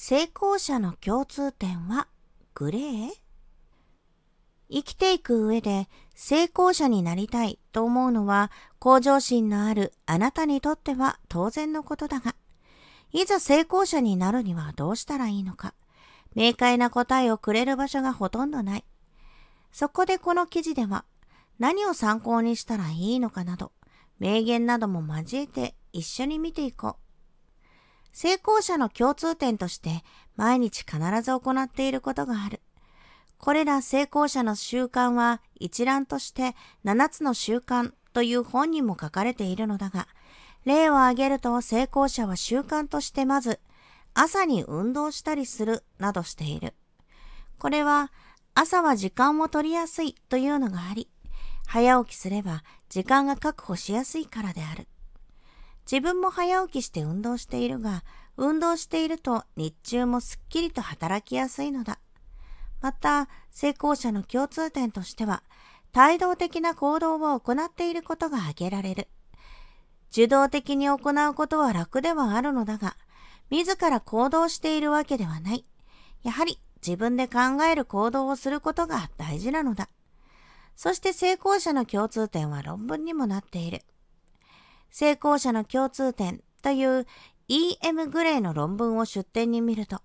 成功者の共通点はグレー生きていく上で成功者になりたいと思うのは向上心のあるあなたにとっては当然のことだが、いざ成功者になるにはどうしたらいいのか、明快な答えをくれる場所がほとんどない。そこでこの記事では何を参考にしたらいいのかなど、名言なども交えて一緒に見ていこう。成功者の共通点として毎日必ず行っていることがある。これら成功者の習慣は一覧として7つの習慣という本にも書かれているのだが、例を挙げると成功者は習慣としてまず、朝に運動したりするなどしている。これは朝は時間を取りやすいというのがあり、早起きすれば時間が確保しやすいからである。自分も早起きして運動しているが、運動していると日中もすっきりと働きやすいのだ。また、成功者の共通点としては、態度的な行動を行っていることが挙げられる。受動的に行うことは楽ではあるのだが、自ら行動しているわけではない。やはり自分で考える行動をすることが大事なのだ。そして成功者の共通点は論文にもなっている。成功者の共通点という E.M. グレーの論文を出典に見ると、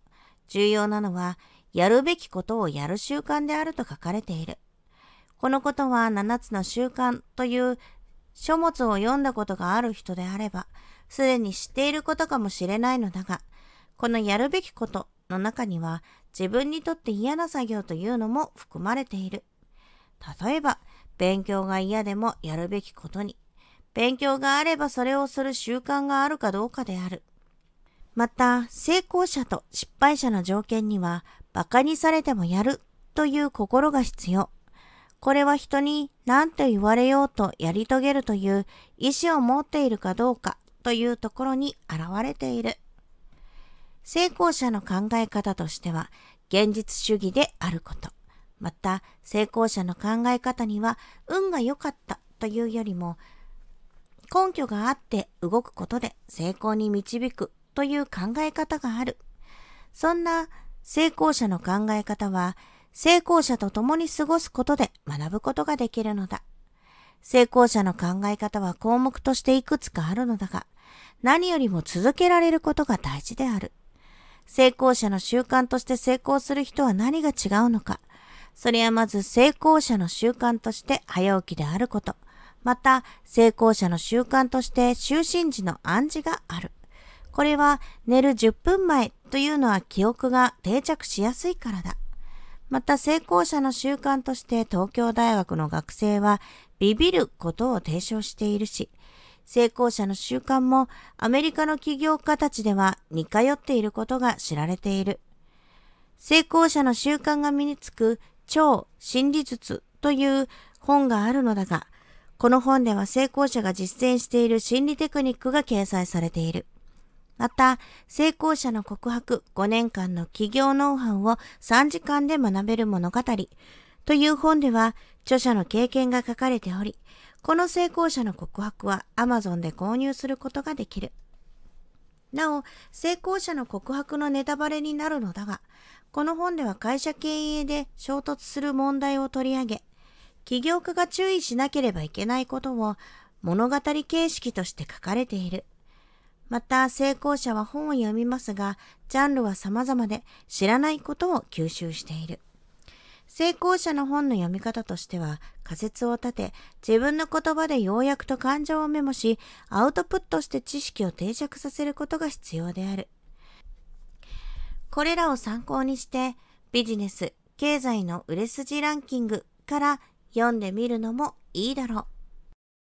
重要なのは、やるべきことをやる習慣であると書かれている。このことは7つの習慣という書物を読んだことがある人であれば、すでに知っていることかもしれないのだが、このやるべきことの中には自分にとって嫌な作業というのも含まれている。例えば、勉強が嫌でもやるべきことに勉強があればそれをする習慣があるかどうかである。また、成功者と失敗者の条件には、馬鹿にされてもやるという心が必要。これは人に何と言われようとやり遂げるという意思を持っているかどうかというところに現れている。成功者の考え方としては、現実主義であること。また、成功者の考え方には、運が良かったというよりも、根拠があって動くことで成功に導くという考え方がある。そんな成功者の考え方は、成功者と共に過ごすことで学ぶことができるのだ。成功者の考え方は項目としていくつかあるのだが、何よりも続けられることが大事である。成功者の習慣として成功する人は何が違うのか。それはまず成功者の習慣として早起きであること。また、成功者の習慣として就寝時の暗示がある。これは寝る10分前というのは記憶が定着しやすいからだ。また成功者の習慣として東京大学の学生はビビることを提唱しているし、成功者の習慣もアメリカの起業家たちでは似通っていることが知られている。成功者の習慣が身につく超心理術という本があるのだが、この本では成功者が実践している心理テクニックが掲載されている。また、成功者の告白5年間の企業ノウハウを3時間で学べる物語という本では著者の経験が書かれており、この成功者の告白は Amazon で購入することができる。なお、成功者の告白のネタバレになるのだが、この本では会社経営で衝突する問題を取り上げ、起業家が注意しなければいけないことを物語形式として書かれている。また、成功者は本を読みますが、ジャンルは様々で知らないことを吸収している。成功者の本の読み方としては、仮説を立て、自分の言葉で要約と感情をメモし、アウトプットして知識を定着させることが必要である。これらを参考にして、ビジネス、経済の売れ筋ランキングから読んでみるのもいいだろう。